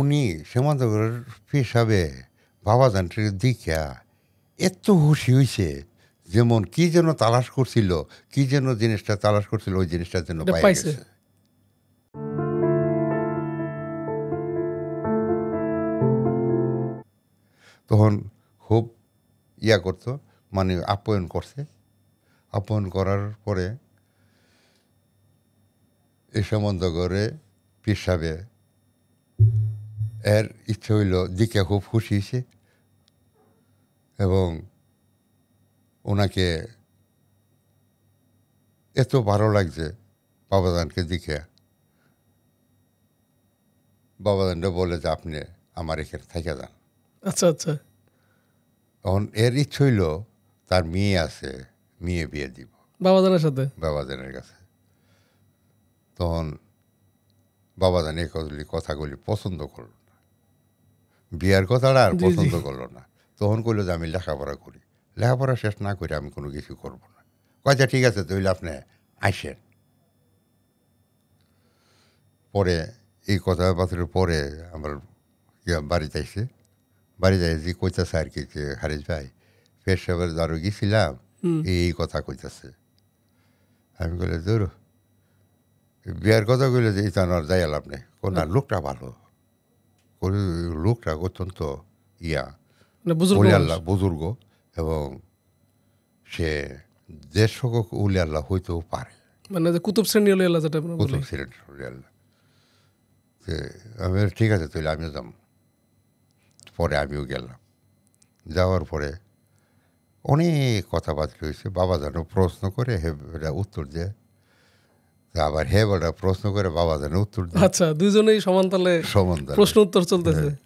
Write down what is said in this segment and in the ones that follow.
উনি সীমান্তগর হিসাবে বাবাজানটির দীক্ষা এত খুশি হয়েছে যেমন কি যেন তালাশ করছিল কি যেন জিনিসটা তালাশ করছিল ওই জিনিসটার জন্য পাইছে তখন খুব ইয়া করতো মানে আপ্যায়ন করছে আপ্যায়ন করার পরে এই সম্বন্ধ করে পিসাবে এর ইচ্ছে হইল দিকে খুব খুশি হয়েছে এবং ওনাকে এত ভালো লাগছে বাবাদানকে দিকে বাবাদানটা বলে যে আপনি আমার এখানে থেকে যান আচ্ছা আচ্ছা তখন এর ইচ্ছে হইল তার মেয়ে আছে মেয়ে বিয়ে দিব বাবাদানের সাথে বাবাদানের কাছে তখন বাবাদান এ কথাগুলি পছন্দ করল বিয়ার কথা আর পছন্দ করলো না তখন কইলো যে আমি লেখাপড়া করি লেখাপড়া শেষ না করে আমি কোনো কিছু করব না কয়টা ঠিক আছে তৈলে আপনি আসেন পরে এই কথাবার্তার পরে আমার বাড়িতে বাড়ি বাড়িতে যে কইতেছে আর কি যে হারিস ভাই ফের সবের দ্বারও গেছিলাম এই কথা কইতেছে আমি বলে দূর বিয়ার কথা কইলে যে ইতান আর যাই লাভ নেই কোন লোকটা ভালো করে লোকটা অত্যন্ত ইয়া মানে বুজুর্গ এবং সে দেশ শকক উলি আল্লাহ হইতেও পারে মানে কুতুব শ্রেণী উলিয়াল্লাহ আল্লাহ যেটা কুতুব শ্রেণী উলি আমি ঠিক আছে তুই আমিও যাম পরে আমিও গেলাম যাওয়ার পরে অনেক কথাবার্তা হয়েছে বাবা যেন প্রশ্ন করে হে উত্তর দেয় আবার হে বড় প্রশ্ন করে বাবা জানে উত্তর আচ্ছা দুজনেই সমানতালে সমানতালে প্রশ্ন উত্তর চলতেছে হ্যাঁ।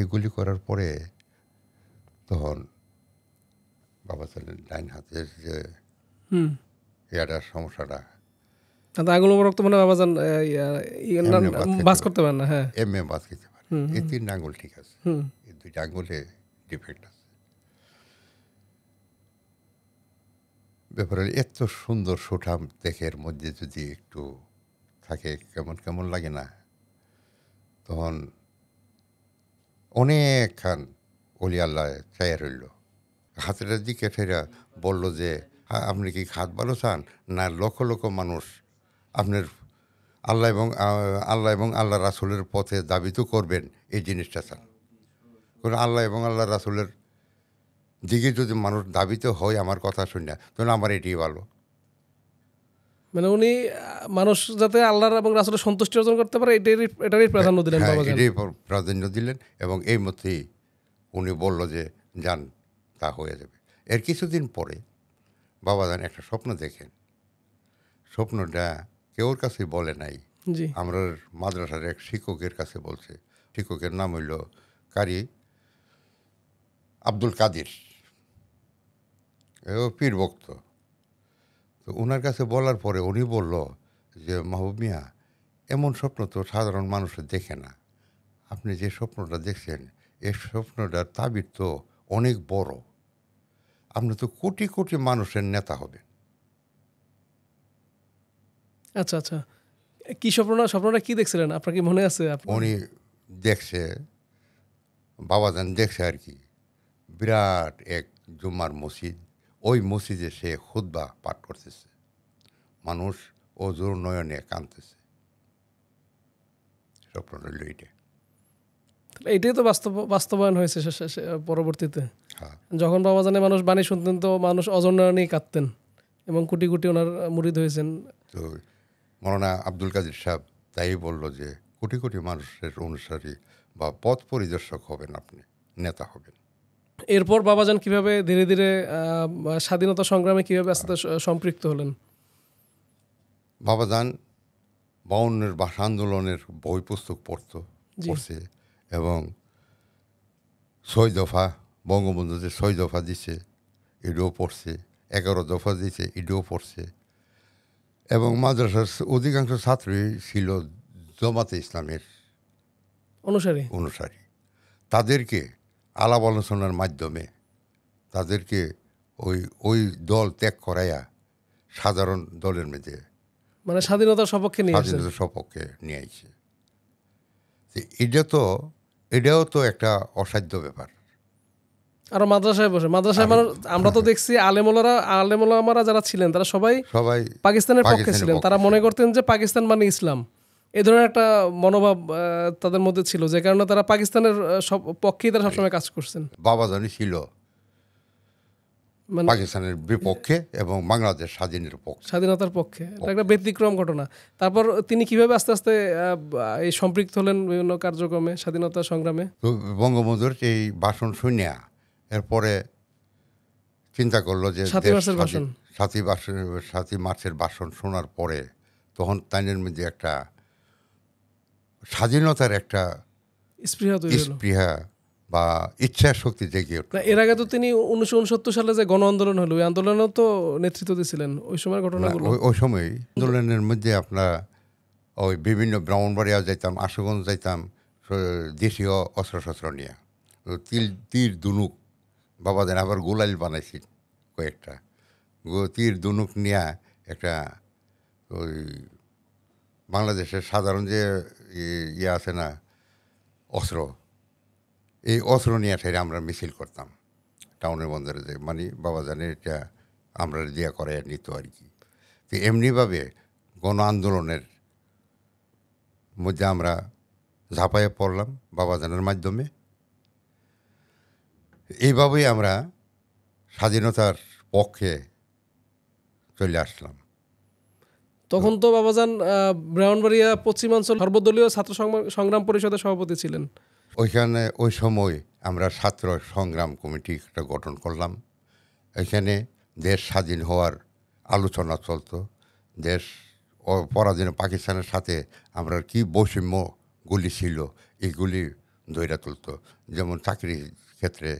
এগুলি করার পরে তখন বাবা চালেন ডাইন হাতের যে এটার সমস্যাটা তাতে আগুন রক্ত মানে বাবা যান বাস করতে পারেন না হ্যাঁ এম এ বাস করতে পারেন এই তিন আঙ্গুল ঠিক আছে এই দুইটা আঙ্গুলে ডিফেক্ট আছে ব্যাপারে এত সুন্দর সুঠাম দেখের মধ্যে যদি একটু থাকে কেমন কেমন লাগে না তখন অনেকখান অলি আল্লাহ চাইয়া রইল হাতের দিকে ফেরা বলল যে আপনি কি হাত ভালো চান না লক্ষ লক্ষ মানুষ আপনার আল্লাহ এবং আল্লাহ এবং আল্লাহ রাসুলের পথে দাবি তো করবেন এই জিনিসটা চান আল্লাহ এবং আল্লাহ রাসুলের দিকে যদি মানুষ দাবিত হয় আমার কথা শুনি না তখন আমার এটি ভালো মানে উনি মানুষ যাতে আল্লাহর এবং রাসুলের সন্তুষ্টি অর্জন করতে পারে এটারই এটারই প্রাধান্য দিলেন হ্যাঁ, এটাই প্রাধান্য দিলেন এবং এই মধ্যেই উনি বলল যে যান তা হয়ে যাবে এর কিছুদিন পরে বাবা যান একটা স্বপ্ন দেখেন স্বপ্নটা কেউর কাছে বলে নাই আমরা মাদ্রাসার এক শিক্ষকের কাছে বলছে শিক্ষকের নাম হইল কারি আব্দুল কাদির ও পীর ভক্ত তো ওনার কাছে বলার পরে উনি বলল যে মাহবুব মিয়া এমন স্বপ্ন তো সাধারণ মানুষ দেখে না আপনি যে স্বপ্নটা দেখছেন এ স্বপ্নটার তাবির তো অনেক বড় আপনি তো কোটি কোটি মানুষের নেতা হবেন আচ্ছা আচ্ছা কি স্বপ্নটা স্বপ্নটা কি দেখছিলেন আপনার কি মনে আছে উনি দেখছে বাবাজান দেখছে আর কি বিরাট এক জুম্মার মসজিদ ওই মসজিদে সে খুদ্া পাঠ করতেছে মানুষ ও জোর নয়নে কাঁদতেছে স্বপ্ন রইল এটাই তো বাস্তব বাস্তবায়ন হয়েছে পরবর্তীতে হ্যাঁ। যখন বাবা জানে মানুষ বাণী শুনতেন তো মানুষ অজন্যই কাঁদতেন এবং কোটি কোটি ওনার মুরিদ হয়েছেন তো মরানা আব্দুল কাজির সাহেব তাই বলল যে কোটি কোটি মানুষের অনুসারী বা পথ পরিদর্শক হবেন আপনি নেতা হবেন এরপর বাবাজান কিভাবে ধীরে ধীরে স্বাধীনতা সংগ্রামে কিভাবে আস্তে সম্পৃক্ত হলেন বাবাজান বাউন্নের ভাষা আন্দোলনের বই পুস্তক পড়ত পড়ছে এবং ছয় দফা যে ছয় দফা দিছে ইডিও পড়ছে এগারো দফা দিছে ইডিও পড়ছে এবং মাদ্রাসার অধিকাংশ ছাত্রী ছিল জমাতে ইসলামের অনুসারী অনুসারী তাদেরকে আলাপ আলোচনার মাধ্যমে তাদেরকে ওই ওই দল ত্যাগ করাইয়া সাধারণ দলের মধ্যে মানে স্বাধীনতার সপক্ষে স্বাধীনতার সপক্ষে নিয়ে আইছে এটা তো এটাও তো একটা অসাধ্য ব্যাপার আরো মাদ্রাসায় বসে মাদ্রাসায় মানুষ আমরা তো দেখছি আলেমোলারা আলেমোলামারা যারা ছিলেন তারা সবাই সবাই পাকিস্তানের পক্ষে ছিলেন তারা মনে করতেন যে পাকিস্তান মানে ইসলাম এ ধরনের একটা মনোভাব তাদের মধ্যে ছিল যে কারণে তারা পাকিস্তানের সব পক্ষেই তারা সবসময় কাজ করছেন বাবা জানি ছিল মানে পাকিস্তানের বিপক্ষে এবং বাংলাদেশ স্বাধীনের পক্ষে স্বাধীনতার পক্ষে এটা একটা ব্যতিক্রম ঘটনা তারপর তিনি কিভাবে আস্তে আস্তে এই সম্পৃক্ত হলেন বিভিন্ন কার্যক্রমে স্বাধীনতা সংগ্রামে বঙ্গবন্ধুর এই ভাষণ শুনিয়া এরপরে চিন্তা করলো যে সাতই মার্চের ভাষণ সাতই ভাষণ সাতই মার্চের ভাষণ শোনার পরে তখন তাইনের মধ্যে একটা স্বাধীনতার একটা স্পৃহা বা ইচ্ছা শক্তি জেগে ওঠে এর আগে তো তিনি উনিশশো উনসত্তর সালে যে গণ আন্দোলন হলো ওই আন্দোলনেও তো নেতৃত্ব দিয়েছিলেন ওই সময়ের ঘটনাগুলো ওই সময় আন্দোলনের মধ্যে আপনার ওই বিভিন্ন ব্রাহ্মণবাড়িয়া যাইতাম আশুগঞ্জ যাইতাম দেশীয় অস্ত্রশস্ত্র নিয়ে তিল তীর দুনুক বাবা আবার গোলাইল বানাইছি কয়েকটা তীর দুনুক নিয়ে একটা ওই বাংলাদেশের সাধারণ যে ইয়ে আছে না অস্ত্র এই অস্ত্র নিয়ে ঠাইরে আমরা মিছিল করতাম টাউনের বন্দরে যে মানে বাবা জানে এটা আমরা দিয়া করে নিত আর কি তো এমনিভাবে গণ আন্দোলনের মধ্যে আমরা ঝাঁপাইয়ে পড়লাম বাবা জানের মাধ্যমে এইভাবেই আমরা স্বাধীনতার পক্ষে চলে আসলাম তখন তো বাবাজান ব্রাহ্মণবাড়িয়া পশ্চিমাঞ্চল সর্বদলীয় ছাত্র সংগ্রাম পরিষদের সভাপতি ছিলেন ওইখানে ওই সময় আমরা ছাত্র সংগ্রাম কমিটি একটা গঠন করলাম এখানে দেশ স্বাধীন হওয়ার আলোচনা চলত দেশ পরাধীন পাকিস্তানের সাথে আমরা কি বৈষম্যগুলি ছিল এগুলি দৈরা তুলত যেমন চাকরির ক্ষেত্রে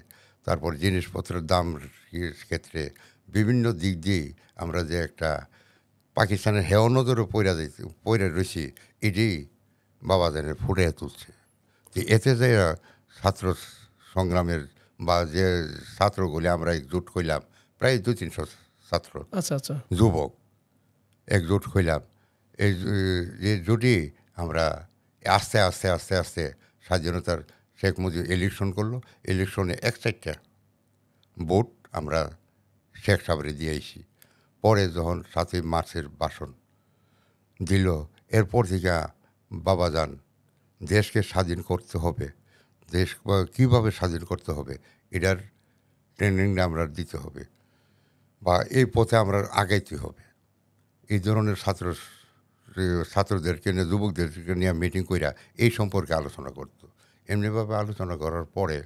তারপর জিনিসপত্রের দাম ক্ষেত্রে বিভিন্ন দিক দিয়ে আমরা যে একটা পাকিস্তানের হেও নজরে পইরা দিতে পইরা রয়েছি এটি বাবাদের ফুটে তুলছে যে এতে যে ছাত্র সংগ্রামের বা যে ছাত্রগুলি আমরা একজোট করলাম প্রায় দু তিনশো ছাত্র আচ্ছা আচ্ছা যুবক একজোট হইলাম এই যে জুটি আমরা আস্তে আস্তে আস্তে আস্তে স্বাধীনতার শেখ মুজিব ইলেকশন করলো ইলেকশনে এক চারটা ভোট আমরা শেখ সাবরে দিয়ে আইসি পরে যখন সাথে মার্চের বাসন দিল এরপর থেকে বাবা যান দেশকে স্বাধীন করতে হবে দেশ কীভাবে স্বাধীন করতে হবে এটার ট্রেনিং আমরা দিতে হবে বা এই পথে আমরা আগাইতে হবে এই ধরনের ছাত্র ছাত্রদেরকে নিয়ে যুবকদেরকে নিয়ে মিটিং কইরা এই সম্পর্কে আলোচনা করত এমনিভাবে আলোচনা করার পরে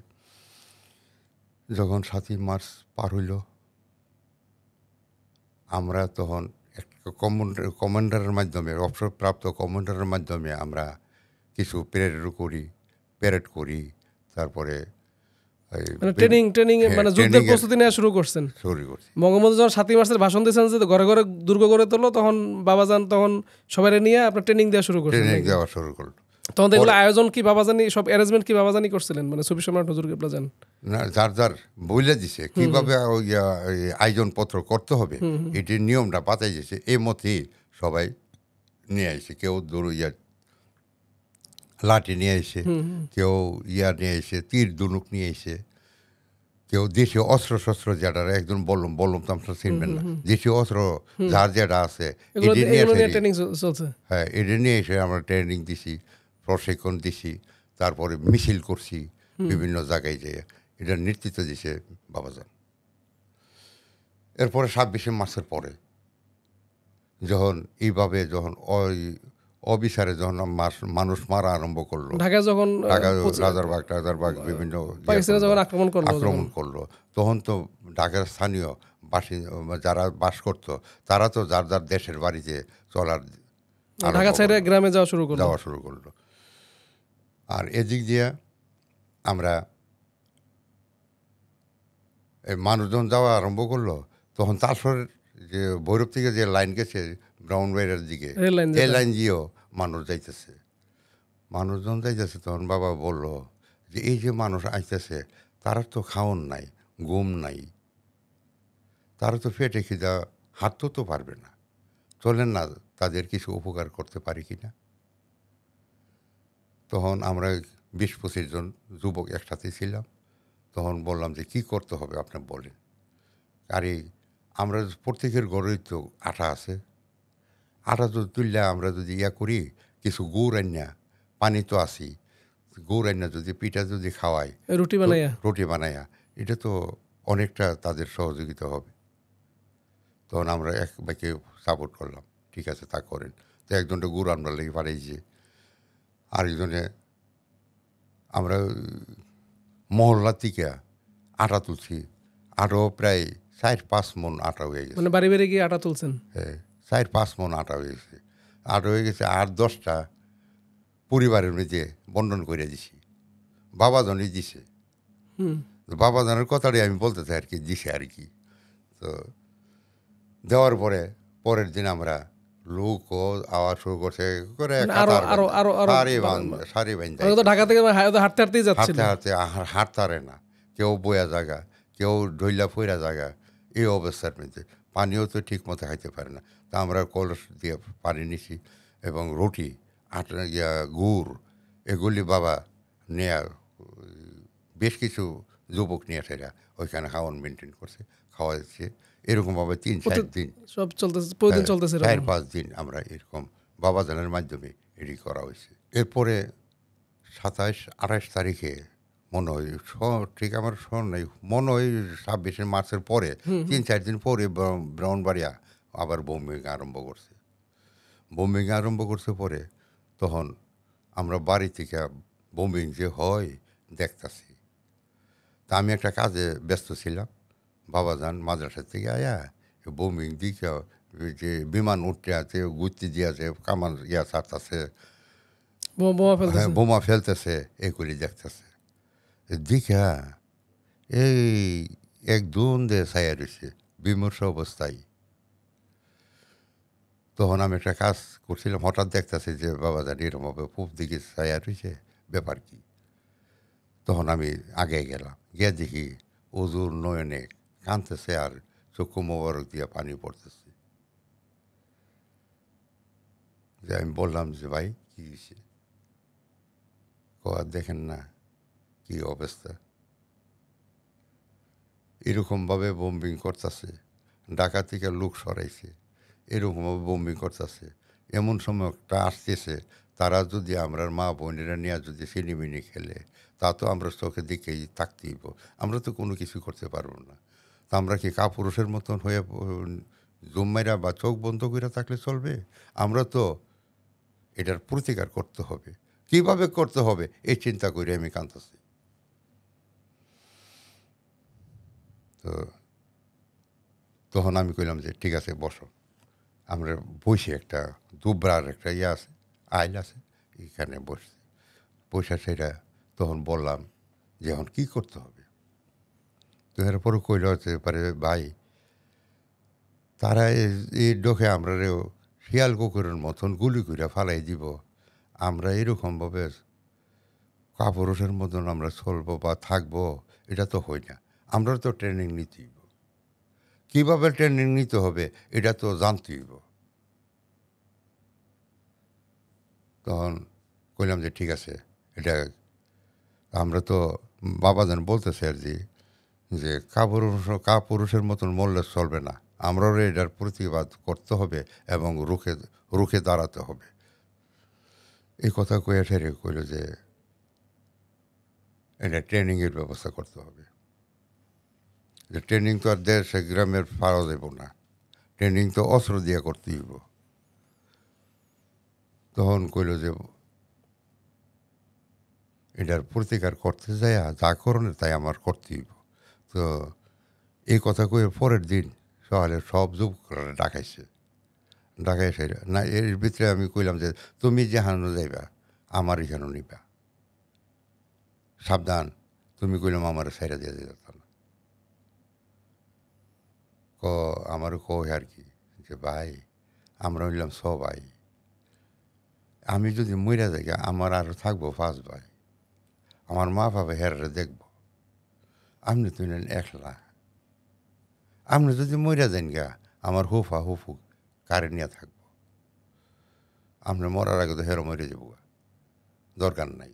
যখন সাতই মার্চ পার হইল আমরা তখন কমান্ডারের মাধ্যমে অবসরপ্রাপ্ত কমান্ডারের মাধ্যমে আমরা কিছু প্যারেড করি প্যারেড করি তারপরে ট্রেনিং মানে হ্যাঁ, ট্রেনিং মানে যুদ্ধের প্রস্তুতি নেওয়া শুরু করছেন শুরু করছি বঙ্গবন্ধু যখন সাতই মাসের ভাষণ দিয়েছেন যে ঘরে ঘরে দুর্গ গড়ে তোলো তখন বাবা যান তখন সবাই নিয়ে আপনার ট্রেনিং দেওয়া শুরু করছেন ট্রেনিং দেওয়া শুরু করলো তখন এগুলো আয়োজন কি বাবা জানি সব অ্যারেঞ্জমেন্ট কি বাবা জানি করছিলেন মানে সুফি সম্রাট নজরুল কিবলা যান না যার যার বইলে দিছে কিভাবে আয়োজন পত্র করতে হবে এটির নিয়মটা পাতাই দিয়েছে মতে সবাই নিয়ে আসে কেউ দৌড় লাঠি নিয়ে এসে কেউ নিয়ে এসে তীর দুনুক নিয়ে এসে কেউ দেশীয় অস্ত্র শস্ত্র যেটা একজন বললাম বললাম তো চিনবেন না দেশীয় অস্ত্র যার যেটা আছে হ্যাঁ এটা নিয়ে এসে আমরা ট্রেনিং দিছি প্রশিক্ষণ দিছি তারপরে মিছিল করছি বিভিন্ন জায়গায় যেয়ে এটা নেতৃত্ব দিছে বাবাজান এরপরে ছাব্বিশে মার্চের পরে যখন এইভাবে যখন ওই অবিচারে যখন মানুষ মারা আরম্ভ করলো ঢাকা যখন রাজারবাগ টাজারবাগ বিভিন্ন যখন আক্রমণ করলো আক্রমণ করলো তখন তো ঢাকার স্থানীয় বাসিন্দা যারা বাস করতো তারা তো যার যার দেশের বাড়িতে চলার ঢাকা ছেড়ে গ্রামে যাওয়া শুরু করলো যাওয়া শুরু করলো আর এদিক দিয়ে আমরা এই মানুষজন যাওয়া আরম্ভ করলো তখন তারপর যে ভৈরব থেকে যে লাইন গেছে ব্রাউন বাইরের দিকে এই লাইন দিয়েও মানুষ যাইতেছে মানুষজন যাইতেছে তখন বাবা বলল যে এই যে মানুষ আইতেছে তারা তো খাওন নাই ঘুম নাই তারা তো পেটে খিদা হাঁটতে তো পারবে না চলেন না তাদের কিছু উপকার করতে পারি কি না তখন আমরা বিশ পঁচিশ জন যুবক একসাথে ছিলাম তখন বললাম যে কি করতে হবে আপনি বলেন আর এই আমরা প্রত্যেকের ঘরেই তো আটা আছে আটা যদি তুললে আমরা যদি ইয়া করি কিছু গুড় আন্যা পানি তো আসি গুড় আন্যা যদি পিঠা যদি খাওয়াই রুটি বানাইয়া রুটি বানাইয়া এটা তো অনেকটা তাদের সহযোগিতা হবে তখন আমরা এক বাকে সাপোর্ট করলাম ঠিক আছে তা করেন তো একজনটা গুড় আমরা লেগে পাঠাইছি আরেকজনে আমরা মহল্লা থেকে আটা তুলছি আটাও প্রায় চার পাঁচ মন আটা হয়ে গেছে মানে বাড়ি বাড়ি গিয়ে আটা তুলছেন হ্যাঁ চার পাঁচ মন আটা হয়ে গেছে আটা হয়ে গেছে আর দশটা পরিবারের মধ্যে বন্টন করে দিছি বাবা জনই দিছে বাবা জনের কথাটাই আমি বলতে চাই আর কি দিছে আর কি তো দেওয়ার পরে পরের দিন আমরা লুকও আওয়াজ শুরু করছে করে মানে সারি সারি বান্ধে মানে ঢাকা থেকে হাঁটতে হাঁটতেই যাচ্ছে হাঁটতে হাঁটতে হাঁটতারে না কেউ বয়া জায়গা কেউ ঢইলা ফইরা জায়গা এই অবস্থার মধ্যে পানিও তো ঠিক মতো খাইতে পারে না তা আমরা কলস দিয়ে পানি নিছি এবং রুটি আটা গুড় এগুলি বাবা নেয়া বেশ কিছু যুবক নিয়ে সেরা ওইখানে খাওয়ান মেনটেন করছে খাওয়া যাচ্ছে এরকম ভাবে তিন চার দিন সব চলতেছে প্রতিদিন হ্যাঁ, চলতেছে চার পাঁচ দিন আমরা এরকম বাবাজানের মাধ্যমে এটি করা হয়েছে এরপরে সাতাশ আঠাশ তারিখে মনে হয় ঠিক আমার স্মরণ নেই মনে হয় ছাব্বিশে মার্চের পরে তিন চার দিন পরে ব্রাউনবাড়িয়া আবার বোমিং আরম্ভ করছে বোমিং আরম্ভ করছে পরে তখন আমরা বাড়ি থেকে বোমিং যে হয় দেখতেছি তা আমি একটা কাজে ব্যস্ত ছিলাম বাবা যান মাদ্রাসা থেকে আয়া বোমিং দিকে যে বিমান উঠতে আছে গুচ্ছি দিয়েছে কামান ইয়া ছাড়তেছে বোমা ফেলতেছে হ্যাঁ, করে দেখতেছে দেখা এই এক দুন দিয়ে ছায়া রয়েছে বিমর্ষ অবস্থায় তখন আমি একটা কাজ করছিলাম হঠাৎ দেখতেছে যে বাবা জানি হবে পূব দিকে ছায়া রয়েছে ব্যাপার কি তখন আমি আগে গেলাম গিয়ে দেখি অজুর নয়নেক কাঁদতেছে আর চক্ষু মোবারক দিয়ে পানি পড়তেছে যে আমি বললাম যে ভাই কী হয়েছে আর দেখেন না কি অবস্থা এরকমভাবে বোম্বিং করতেছে ডাকা থেকে লোক সরাইছে এরকমভাবে বোম্বিং করতেছে এমন সময় একটা আসতেছে তারা যদি আমরা মা বোনেরা নিয়ে যদি সিনেমিনি খেলে তা তো আমরা চোখে দিকেই থাকতেই আমরা তো কোনো কিছু করতে পারবো না তা আমরা কি কাপুরুষের মতন হয়ে জুম্মাইরা বা চোখ বন্ধ করে থাকলে চলবে আমরা তো এটার প্রতিকার করতে হবে কিভাবে করতে হবে এই চিন্তা করি আমি কাঁদতেছি তো তখন আমি কইলাম যে ঠিক আছে বসো আমরা বসে একটা দুবরার একটা ইয়ে আছে আইল আছে এখানে বসে বসে সেটা তখন বললাম যে এখন কী করতে হবে যারা পরে কইল হতে পারে ভাই তারা এই ডোকে আমরা শিয়াল কুকুরের মতন গুলি করে ফালাই দিব আমরা এরকমভাবে কাপড়সের মতন আমরা চলবো বা থাকবো এটা তো হয় না আমরা তো ট্রেনিং নিতে হইব কীভাবে ট্রেনিং নিতে হবে এটা তো জানতে হইব তখন কইলাম যে ঠিক আছে এটা আমরা তো যেন বলতেছে আর যে যে কাপুরুষ কাপুরুষের মতন মরলে চলবে না আমরাও এটার প্রতিবাদ করতে হবে এবং রুখে রুখে দাঁড়াতে হবে এই কথা কয়ে ঠেরে কইল যে এটা ট্রেনিংয়ের ব্যবস্থা করতে হবে যে ট্রেনিং তো আর দেশ গ্রামের ফাড়া দেব না ট্রেনিং তো অস্ত্র দিয়ে করতে হইব তখন কইল যে এটার প্রতিকার করতে যায় যা করণে তাই আমার করতে হইব তো এই কথা কয়ে পরের দিন সকালে সব যুবকরা ডাকাইছে ডাকাই সেরা না এর ভিতরে আমি কইলাম যে তুমি যেহানো যাইবা আমার এখানে নিবা সাবধান তুমি কইলাম আমার সাইরা দিয়ে যেত না ক আমার কয় আর কি যে ভাই আমরা হইলাম ছ ভাই আমি যদি মইরা যাই আমার আর থাকবো ফার্স্ট ভাই আমার মা পাবে হেরারে দেখবো আপনি তো একলা আপনি যদি মরিয়া দেন গা আমার হুফা হুফু কারে নিয়ে থাকবো আপনি মরার আগে তো হেরো মরে যাবো দরকার নাই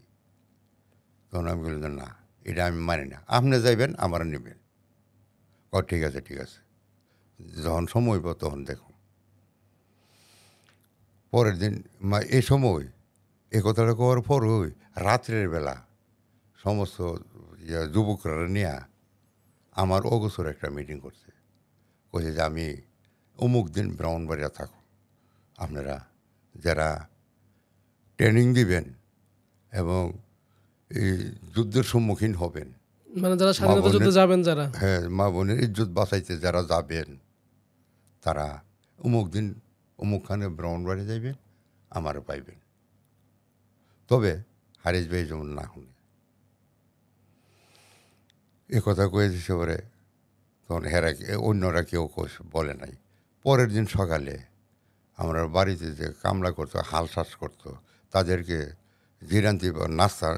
তখন আমি বললাম না এটা আমি মানি না আপনি যাইবেন আমার নেবেন ও ঠিক আছে ঠিক আছে যখন সময় হইব তখন দেখো পরের দিন এই সময় এ কথাটা কওয়ার পরই রাত্রের বেলা সমস্ত যুবকরা নিয়ে আমার অগসর একটা মিটিং করছে কইছে যে আমি অমুক দিন ব্রাহ্মণবাড়িয়া থাকো আপনারা যারা ট্রেনিং দিবেন এবং এই যুদ্ধের সম্মুখীন হবেন মানে যারা স্বাধীনতা যুদ্ধে যাবেন যারা হ্যাঁ মা বোনের ইজ্জত বাঁচাইতে যারা যাবেন তারা অমুক দিন অমুকখানে ব্রাহ্মণবাড়ি যাইবেন আমারও পাইবেন তবে হারিস ভাই যেমন না শুনে এ কথা কয়ে দিছে পরে তখন হেরা অন্যরা কেউ বলে নাই পরের দিন সকালে আমরা বাড়িতে যে কামলা করতো হাল শ্বাস করতো তাদেরকে জিরান্তি নাস্তা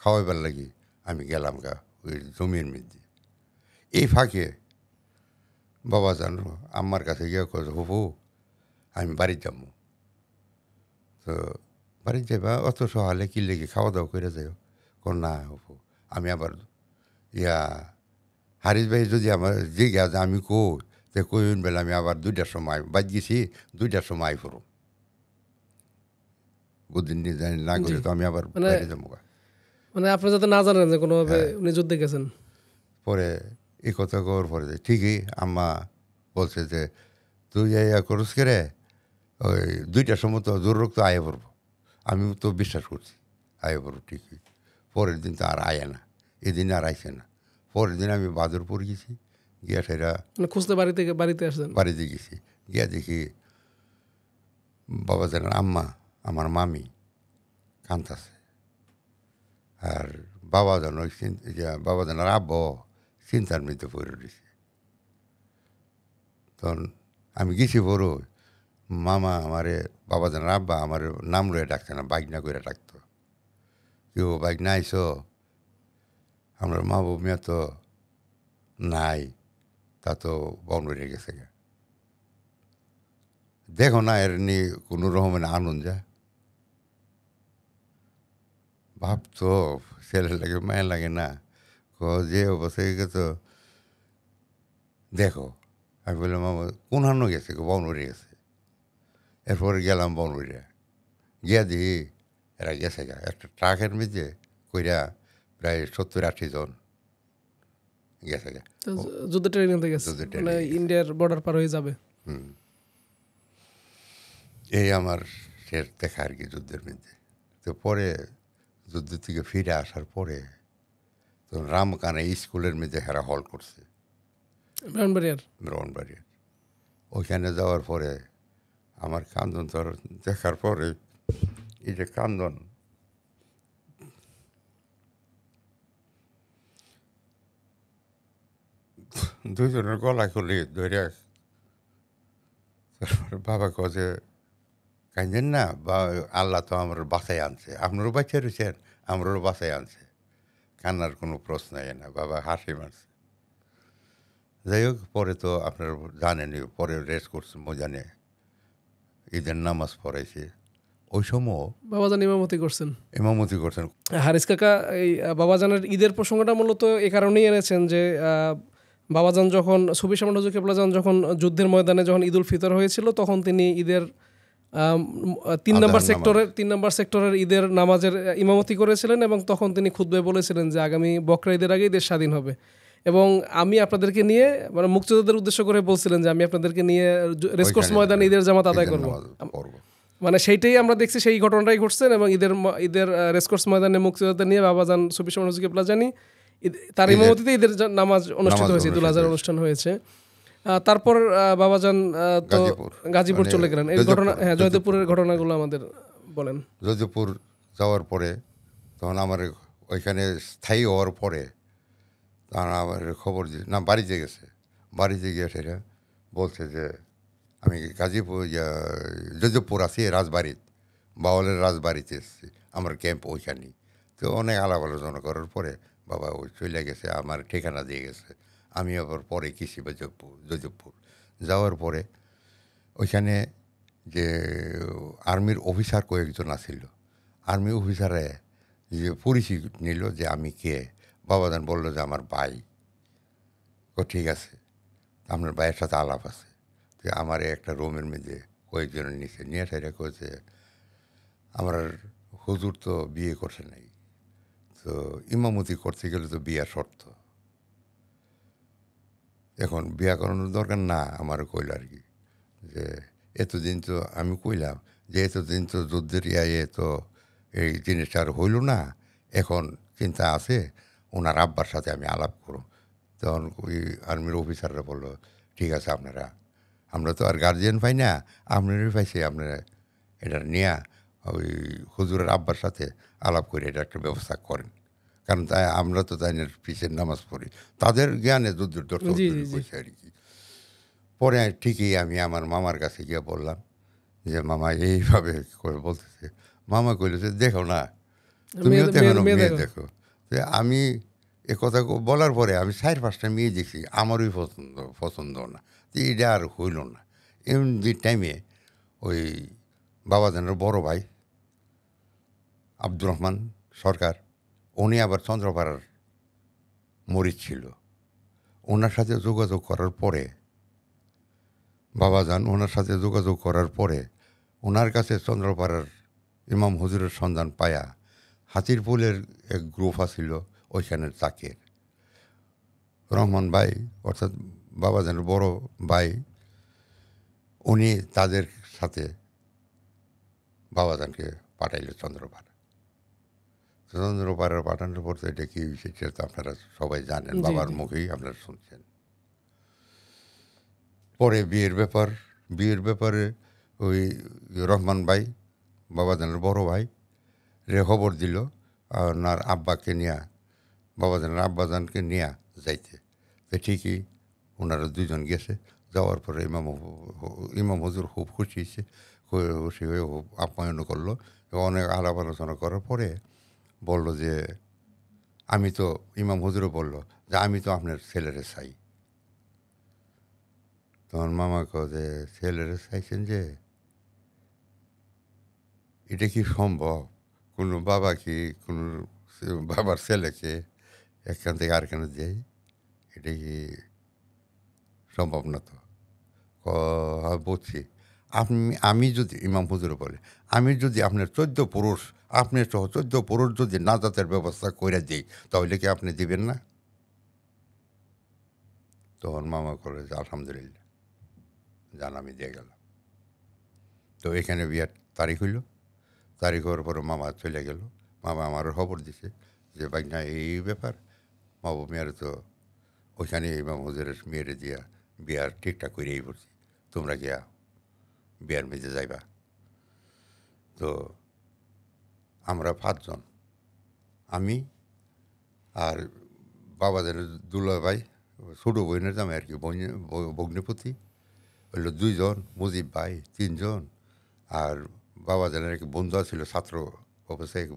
খাওয়াইবার লাগি আমি গেলাম গা ওই জমির মধ্যে এই ফাঁকে বাবা জানো আমার কাছে গিয়ে কত হুফু আমি বাড়ি যাব তো বাড়ি যাবা অত সহালে কি লেগে খাওয়া দাওয়া করে যাই কোন না হুফু আমি আবার ইয়া হারিস ভাই যদি আমার জিজ্ঞাস আমি কো তে কইন বেলা আমি আবার দুইটার সময় বাদ গেছি দুইটার সময় ফুরো বুদ্ধিন জানি না করে তো আমি আবার মানে বাইরে যাবো মানে আপনি যাতে না জানেন যে কোনোভাবে হ্যাঁ। উনি যুদ্ধে গেছেন পরে এই কথা কওয়ার পরে যে ঠিকই আম্মা বলছে যে তুই ইয়া করস করে ওই দুইটার সময় তো জোর রক্ত আয়ে পড়বো আমি তো বিশ্বাস করছি আয়ে পড়বো ঠিকই পরের দিন তো আর আয় না এদিন আর আইসে না পরের দিন আমি বাদরপুর গেছি গিয়া সেটা মানে খুঁজতে বাড়িতে বাড়িতে আসছেন বাড়িতে গেছি গিয়া দেখি বাবা জানেন আম্মা আমার মামি কান্তাছে আর বাবা যেন বাবা জানার আব্ব চিন্তার মৃত্যু পড়ে রয়েছে তখন আমি গেছি বড় মামা আমারে বাবা জানার আব্বা আমার নাম রয়ে ডাকছে না বাইক না করে ডাকতো কেউ বাইক না আইসো আমরা মা বৌমিয়া তো নাই তা তো বাউন্ডারি গেছে গেছে দেখো না এর নি কোনো রকমের আনন্দ যা হ্যাঁ? ভাবতো ছেলে লাগে মায়ের লাগে না যে অবস্থা তো দেখো আমি বললাম মা কোন হানো গেছে গো বাউন্ডারি গেছে এরপরে গেলাম বনবরিয়া গিয়া দিই এরা গেছে গা একটা ট্রাকের মধ্যে কইরা প্রায় সত্তর আশি জন গেছে যুদ্ধ ট্রেনিংতে মানে গেছে ইন্ডিয়ার বর্ডার পার হয়ে যাবে হুম এই আমার শেষ দেখা আর কি যুদ্ধের মধ্যে তো পরে যুদ্ধ থেকে ফিরে আসার পরে তো রামকানে স্কুলের মধ্যে হেরা হল করছে ব্রাউনবাড়িয়ার ব্রাউনবাড়িয়ার ওইখানে যাওয়ার পরে আমার কান্দন ধর দেখার পরে এই যে কান্দন দুইজনের গলা খুলি ধরে তারপরে বাবা কছে কাঁদেন না বা আল্লাহ তো আমার বাসায় আনছে আপনারও বাচ্চা রয়েছেন আমারও বাসায় আনছে কান্নার কোনো প্রশ্ন না বাবা হাসি মারছে যাই হোক পরে তো আপনার জানেনি পরে রেস্ট করছে মজানে ঈদের নামাজ পড়াইছি ওই সময় বাবাজান ইমামতি করছেন ইমামতি করছেন হারিস কাকা এই বাবাজানের ঈদের প্রসঙ্গটা মূলত এ কারণেই এনেছেন যে বাবাজান যখন সুবি সামান নজরুল কেবলাজান যখন যুদ্ধের ময়দানে যখন ঈদুল ফিতর হয়েছিল তখন তিনি ঈদের তিন নম্বর সেক্টরের তিন নম্বর সেক্টরের ঈদের নামাজের ইমামতি করেছিলেন এবং তখন তিনি খুদ্ে বলেছিলেন যে আগামী বকরা ঈদের আগে দেশ স্বাধীন হবে এবং আমি আপনাদেরকে নিয়ে মানে মুক্তিযোদ্ধাদের উদ্দেশ্য করে বলছিলেন যে আমি আপনাদেরকে নিয়ে রেসকোর্স ময়দানে ঈদের জামাত আদায় করবো মানে সেইটাই আমরা দেখছি সেই ঘটনাটাই ঘটছেন এবং ঈদের ঈদের রেসকোর্স ময়দানে মুক্তিযোদ্ধা নিয়ে বাবাজান সুবিশ মনোজকে জানি তার ইমামতিতে ঈদের নামাজ অনুষ্ঠিত হয়েছে ঈদুল আজহার অনুষ্ঠান হয়েছে তারপর বাবাজান তো গাজীপুর মানে চলে গেলেন এই ঘটনা হ্যাঁ জয়দেবপুরের ঘটনাগুলো আমাদের বলেন জয়দেবপুর যাওয়ার পরে তখন আমার ওইখানে স্থায়ী হওয়ার পরে তখন আমার খবর দিয়ে না বাড়িতে গেছে বাড়িতে গিয়ে সেটা বলছে যে আমি গাজীপুর যদবপুর আছি রাজবাড়িত বাউলের রাজবাড়িতে এসেছি আমার ক্যাম্প ওইখানেই তো অনেক আলাপ আলোচনা করার পরে বাবা ও চলে গেছে আমার ঠিকানা দিয়ে গেছে আমি আবার পরে কৃষি যোগপুর যজবপুর যাওয়ার পরে ওইখানে যে আর্মির অফিসার কয়েকজন আসিল আর্মি অফিসারে যে পরিচিত নিল যে আমি কে বাবাদান বললো যে আমার ভাই ও ঠিক আছে আপনার ভাইয়ের সাথে আলাপ আছে তো আমার একটা রুমের মেঝে কয়েকজনের নিচে নিয়ে সেটা কয়েছে আমার হুজুর তো বিয়ে করছে নাই তো ইমামতি করতে গেলে তো বিয়া শর্ত এখন বিয়া করানোর দরকার না আমার কইল আর কি যে এতদিন তো আমি কইলাম যে এতদিন তো যুদ্ধের ইয়ে তো এই জিনিসটা আর হইল না এখন চিন্তা আছে ওনার আব্বার সাথে আমি আলাপ করুন তখন ওই আর্মির অফিসাররা বললো ঠিক আছে আপনারা আমরা তো আর গার্জিয়ান পাই না আপনারই পাইছি আপনারা এটা নিয়ে ওই হুজুরের আব্বার সাথে আলাপ করে এটা একটা ব্যবস্থা করেন কারণ তাই আমরা তো তাই পিসের নামাজ পড়ি তাদের জ্ঞানে দুধুর দর্শক আর কি পরে ঠিকই আমি আমার মামার কাছে গিয়ে বললাম যে মামা এইভাবে করে বলতেছে মামা কইল যে দেখো না তুমিও দেখো না মেয়ে দেখো যে আমি এ কথা বলার পরে আমি চার পাঁচটা মেয়ে দেখছি আমারই পছন্দ পছন্দ না তো এটা আর হইল না এমন টাইমে ওই বাবা জানের বড় ভাই আব্দুর রহমান সরকার উনি আবার চন্দ্রপাড়ার মরিচ ছিল ওনার সাথে যোগাযোগ করার পরে বাবা যান ওনার সাথে যোগাযোগ করার পরে ওনার কাছে চন্দ্রপাড়ার ইমাম হুজুরের সন্ধান পায়া হাতিরপুলের এক গ্রুপ আছিল ওইখানের চাকের রহমান ভাই অর্থাৎ বাবা যান বড় ভাই উনি তাদের সাথে বাবাজানকে পাঠাইল চন্দ্রপাড়া স্বতন্ত্রপাড়ার পারের পাঠান তো এটা কী সেটা তো আপনারা সবাই জানেন বাবার মুখেই আপনারা শুনছেন পরে বিয়ের ব্যাপার বিয়ের ব্যাপারে ওই রহমান ভাই বাবা জানের বড় ভাই রে খবর দিল ওনার আব্বাকে নিয়া বাবা জানের আব্বাজানকে নিয়া যাইতে তো ঠিকই ওনারা দুজন গেছে যাওয়ার পরে ইমাম ইমাম হজুর খুব খুশি হয়েছে খুশি হয়ে আপ্যায়নও আপ্যায়ন করলো অনেক আলাপ আলোচনা করার পরে বলল যে আমি তো ইমাম হুজুরও বলল যে আমি তো আপনার ছেলেরে চাই তখন মামা কো যে ছেলেরে চাইছেন যে এটা কি সম্ভব কোনো বাবা কি কোনো বাবার ছেলেকে একখান থেকে আরখানে দেয় এটা কি সম্ভব না তো হ্যাঁ, বলছি আপনি আমি যদি ইমাম হুজুর বলে আমি যদি আপনার চোদ্দ পুরুষ আপনি হতো চোদ্দ পুরুষ যদি নাজাতের ব্যবস্থা করে দিই তাহলে কি আপনি দিবেন না তখন মামা করে যে আলহামদুলিল্লাহ জান আমি দিয়ে গেলাম তো এখানে বিয়ার তারিখ হইল তারিখ হওয়ার পরে মামা চলে গেল মামা আমার খবর দিছে যে ভাই না এই ব্যাপার মামু মেয়ের তো ওইখানে এই মামুদের মেয়েরে দিয়া বিয়ার ঠিকঠাক করেই পড়ছি তোমরা গিয়া বিয়ার মেজে যাইবা তো আমরা পাঁচজন আমি আর বাবাদের দুলা ভাই ছোটো বোনের নামে আর কি ভগ্নিপতি হইল দুইজন মুজিব ভাই তিনজন আর বাবাদের এক বন্ধু আছিল ছাত্র অবস্থায় এক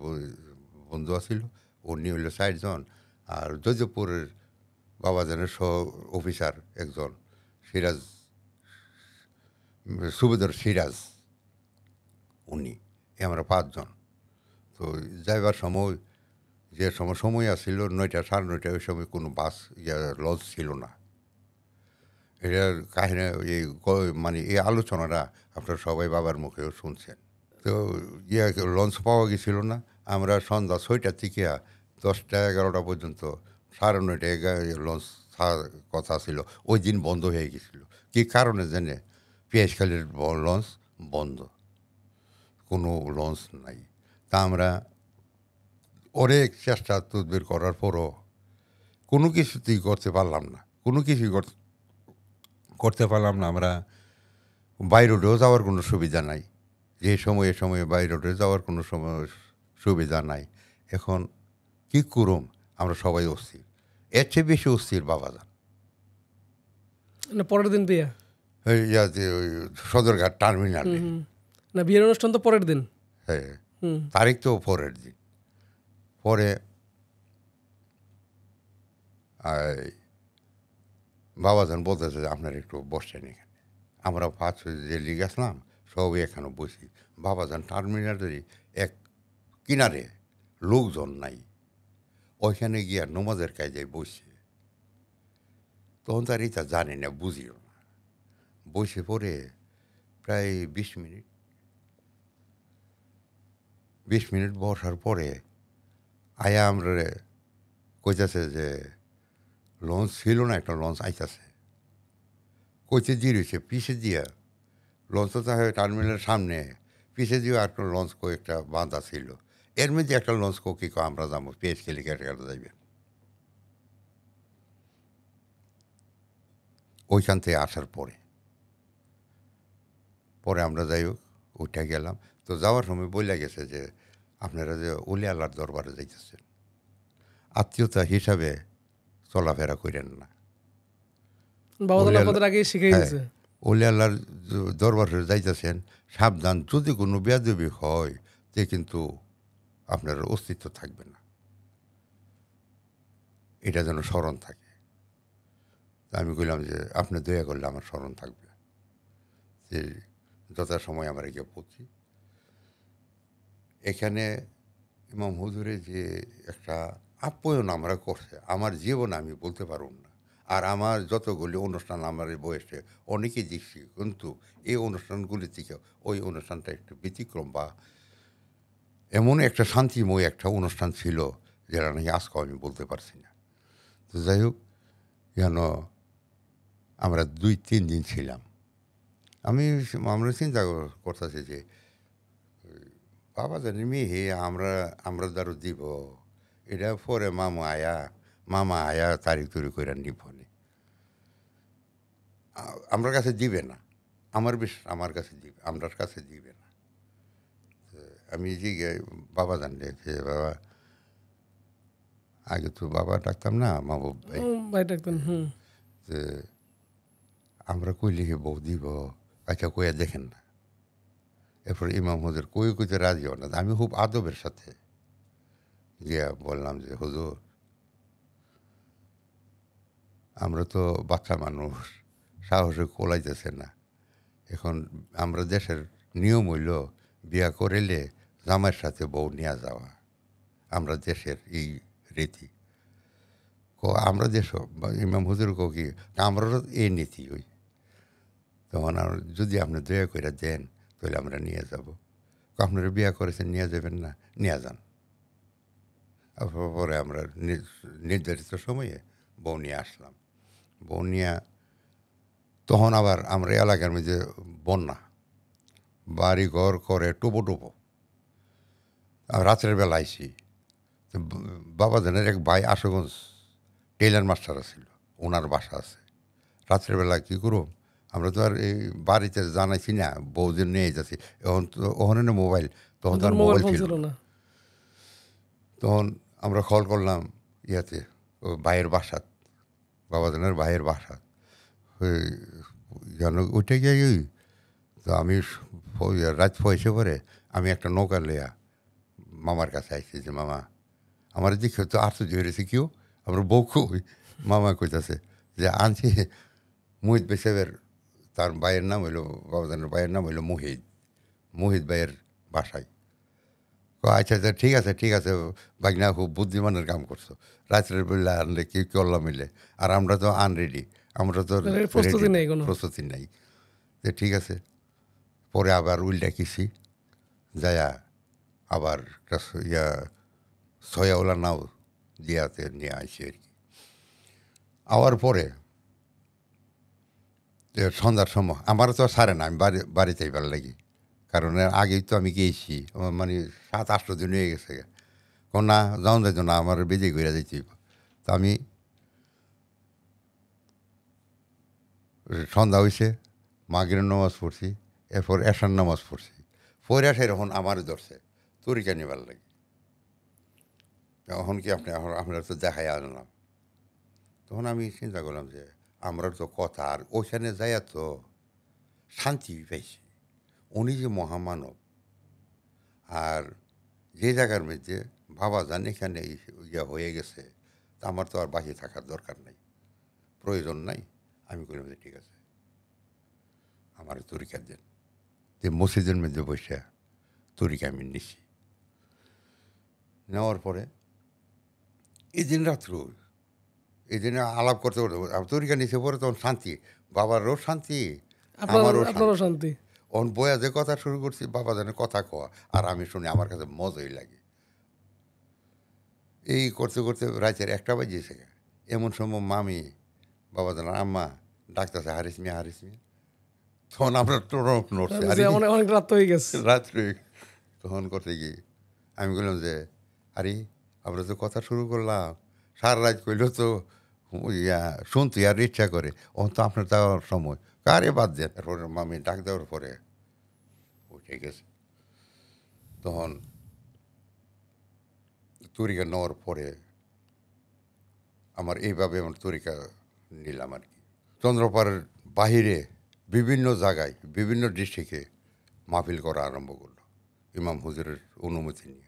বন্ধু আছিল উনি হইল চারজন আর যজপুরের বাবাজানের সহ অফিসার একজন সিরাজ সুবেদর সিরাজ উনি আমরা পাঁচজন তো যাইবার সময় যে সময় সময় আসছিল নয়টা সাড়ে নয়টা ওই সময় কোনো বাস ইয়া লঞ্চ ছিল না এটা কাহিনী এই মানে এই আলোচনাটা আপনার সবাই বাবার মুখেও শুনছেন তো ইয়া লঞ্চ পাওয়া গেছিলো না আমরা সন্ধ্যা ছয়টা থেকে দশটা এগারোটা পর্যন্ত সাড়ে নয়টা এগারো লঞ্চ কথা ছিল ওই দিন বন্ধ হয়ে গেছিল কি কারণে জেনে পিয়াজখালির লঞ্চ বন্ধ কোনো লঞ্চ নাই তা আমরা অনেক চেষ্টা তদবির করার পরও কোনো কিছুতেই করতে পারলাম না কোনো কিছুই করতে পারলাম না আমরা বাইরোডেও যাওয়ার কোনো সুবিধা নাই যে সময়ে সময়ে বাইরোডে যাওয়ার কোনো সময় সুবিধা নাই এখন কি করুম আমরা সবাই অস্থির এর চেয়ে বেশি অস্থির বাবা যান না পরের দিন বিয়া ওই সদরঘাট টার্মিনালে না বিয়ের অনুষ্ঠান তো পরের দিন হ্যাঁ তারিখ তো ফোরের দিন পরে বাবাজন বলতেছে যে আপনারা একটু বসছেন এখানে আমরা পাঁচ জেলি গেছিলাম সবই এখানে বসি বাবাজন টার্মিনালেরই এক কিনারে লোকজন নাই ওইখানে গিয়া নমাজের কাজে বসছে তখন তার এটা জানি না বুঝিও না বসে পরে প্রায় বিশ মিনিট বিশ মিনিট বসার পরে আয়া আমরা কইতেছে যে লঞ্চ ছিল না একটা লঞ্চ আইতাছে কইতে রয়েছে পিছে দিয়া লঞ্চ তো টার্মিনালের সামনে পিছে দিয়ে একটা লঞ্চ কয়েকটা বাঁধা ছিল এর মধ্যে একটা লঞ্চ কো কী আমরা যাবো পেঁচ খেলে কেটে কেটে যাইবে ওইখান থেকে আসার পরে পরে আমরা যাই হোক ওইটা গেলাম তো যাওয়ার সময় বলে গেছে যে আপনারা যে ওলি আল্লাহর দরবারে যাইতেছেন আত্মীয়তা হিসাবে চলাফেরা করেন না ওলি আল্লাহর হ্যাঁ, যাইতেছেন সাবধান যদি কোনো বেয়াদবি হয় তে কিন্তু আপনার অস্তিত্ব থাকবে না এটা যেন স্মরণ থাকে আমি কইলাম যে আপনি দয়া করলে আমার স্মরণ থাকবে যে যথাসময় আমার গিয়ে পৌঁছি এখানে ইমাম হুজুরে যে একটা আপ্যায়ন আমরা করছে আমার জীবন আমি বলতে পারব না আর আমার যতগুলি অনুষ্ঠান আমার বয়সে অনেকে দেখছি কিন্তু এই অনুষ্ঠানগুলি থেকে ওই অনুষ্ঠানটা একটু ব্যতিক্রম বা এমন একটা শান্তিময় একটা অনুষ্ঠান ছিল যেটা নাকি আজকে আমি বলতে পারছি না তো যাই হোক যেন আমরা দুই তিন দিন ছিলাম আমি আমরা চিন্তা করতেছি যে বাবা জানি মিহি আমরা আমরা দারু দিব এটা পরে মামু আয়া মামা আয়া তারিখ তুরি করে নিব আমার কাছে দিবে না আমার বেশ আমার কাছে দিবে আমরার কাছে দিবে না আমি যে বাবা জানলে যে বাবা আগে তো বাবা ডাকতাম না মামু ভাই ডাকতাম যে আমরা কইলে বউ দিব আচ্ছা কইয়া দেখেন না এরপর ইমাম হুজুর কই কইতে রাজি হন না আমি খুব আদবের সাথে গিয়া বললাম যে হুজুর আমরা তো বাচ্চা মানুষ সাহসে কোলাইতেছে না এখন আমরা দেশের নিয়ম হইল বিয়া করিলে জামাইয়ের সাথে বউ নিয়ে যাওয়া আমরা দেশের এই রীতি কো আমরা দেশ ইমাম হুজুর কো কি আমরারও এই নীতি ওই তখন যদি আপনি দয়া করে দেন কইলে আমরা নিয়ে যাব আপনারা বিয়া করেছেন নিয়ে যাবেন না নিয়ে যান পরে আমরা নির্ধারিত সময়ে বউ নিয়ে আসলাম বউ নিয়ে তখন আবার আমরা এলাকার মধ্যে বন্যা বাড়ি ঘর করে টোপো টোপো রাতের বেলা আইসি বাবা জানের এক ভাই আশুগঞ্জ টেইলার মাস্টার আছিল ওনার বাসা আছে রাতের বেলা কী করুম আমরা তো আর এই বাড়িতে জানাইছি না বউদের নিয়ে যাচ্ছি এখন তো ওখানে না মোবাইল তখন তো আর মোবাইল ছিল না তখন আমরা কল করলাম ইয়াতে ভাইয়ের বাসাত বাবাদানের ভাইয়ের বাসাত জানো ওইটা গিয়ে ওই তো আমি রাত পয়সে পরে আমি একটা নৌকা লেয়া মামার কাছে আসছি যে মামা আমার দেখে তো আর তো জড়িয়েছে কেউ আমার বউ খুব মামা কইতাছে যে আনছি মুহিত বেসাবের তার ভাইয়ের নাম হইলো বাবাদানের ভাইয়ের নাম হইলো মুহিদ মুহিদ ভাইয়ের বাসায় আচ্ছা আচ্ছা ঠিক আছে ঠিক আছে বাগনা খুব বুদ্ধিমানের কাম করছো রাত্রে বেলা আনলে কি করলাম মিলে আর আমরা তো আনরেডি আমরা তো প্রস্তুতি নেই প্রস্তুতি নেই যে ঠিক আছে পরে আবার উইল ডাকিছি যায়া আবার ইয়া সয়াওলা নাও দিয়াতে নিয়ে আসি আর কি আওয়ার পরে সন্ধ্যার সময় আমারও তো সারে না আমি বাড়ি বাড়িতে এবার লাগি কারণ আগেই তো আমি গিয়েছি আমার মানে সাত আটশো দিন হয়ে গেছে কোন না যাও যাইতো না আমার বেজে ঘুরে যাইতে তো আমি সন্ধ্যা হয়েছে মাগরের নামাজ পড়ছি এরপর এশার নামাজ পড়ছি পড়ে আসে এখন আমার ধরছে তরিকা নিবার লাগে এখন কি আপনি আপনার তো দেখাই আনলাম তখন আমি চিন্তা করলাম যে আমরা তো কথা আর ওখানে যাইয়া তো শান্তি পাইছি উনি যে মহামানব আর যে জায়গার মধ্যে বাবা যান এখানে ইয়া হয়ে গেছে তা আমার তো আর বাকি থাকার দরকার নাই প্রয়োজন নাই আমি বললাম ঠিক আছে আমার তরিকা দেন যে মসজিদের মধ্যে বসে তরিকা আমি নিছি নেওয়ার পরে এই দিন রাত্র এই জন্য আলাপ করতে করতে তরিকা নিচে পড়ে তখন শান্তি রোজ শান্তি আমারও শান্তি অন বয়া যে কথা শুরু করছি বাবা যেন কথা কওয়া আর আমি শুনি আমার কাছে মজাই লাগে এই করতে করতে রাইচের একটা বাজিয়েছে এমন সময় মামি বাবা যেন আম্মা ডাকতেছে হারিস মিয়া হারিস মিয়া তখন আমরা টরম নড়ছি অনেক রাত হয়ে গেছে রাত্রি তখন করতে গিয়ে আমি বললাম যে আরে আমরা তো কথা শুরু করলাম সার রাজ করলেও তো ইয়া শুনতে আর ইচ্ছা করে ও তো আপনার তাও সময় কারে বাদ দেন তারপর মামি ডাক দেওয়ার পরে উঠে গেছে তখন তুরিকা নেওয়ার পরে আমার এইভাবে আমার তুরিকা নিলাম আর কি চন্দ্রপাড়ার বাহিরে বিভিন্ন জায়গায় বিভিন্ন ডিস্ট্রিক্টে মাহফিল করা আরম্ভ করলো ইমাম হুজুরের অনুমতি নিয়ে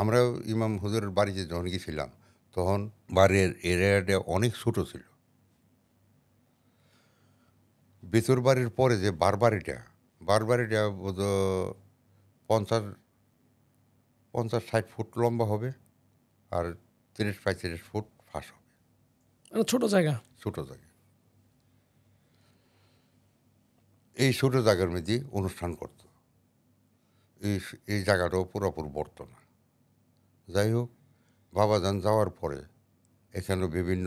আমরা ইমাম হুজুরের বাড়িতে যখন গেছিলাম তখন বাড়ির এরিয়াটা অনেক ছোট ছিল ভিতর বাড়ির পরে যে বারবারিটা বারবারিটা বোধ পঞ্চাশ পঞ্চাশ ষাট ফুট লম্বা হবে আর তিরিশ পঁয়ত্রিশ ফুট ফাঁস হবে ছোট জায়গা ছোট জায়গা এই ছোট জায়গার মধ্যে অনুষ্ঠান করত এই এই জায়গাটাও পুরোপুরি বর্তমান যাই হোক বাবাধান যাওয়ার পরে এখানে বিভিন্ন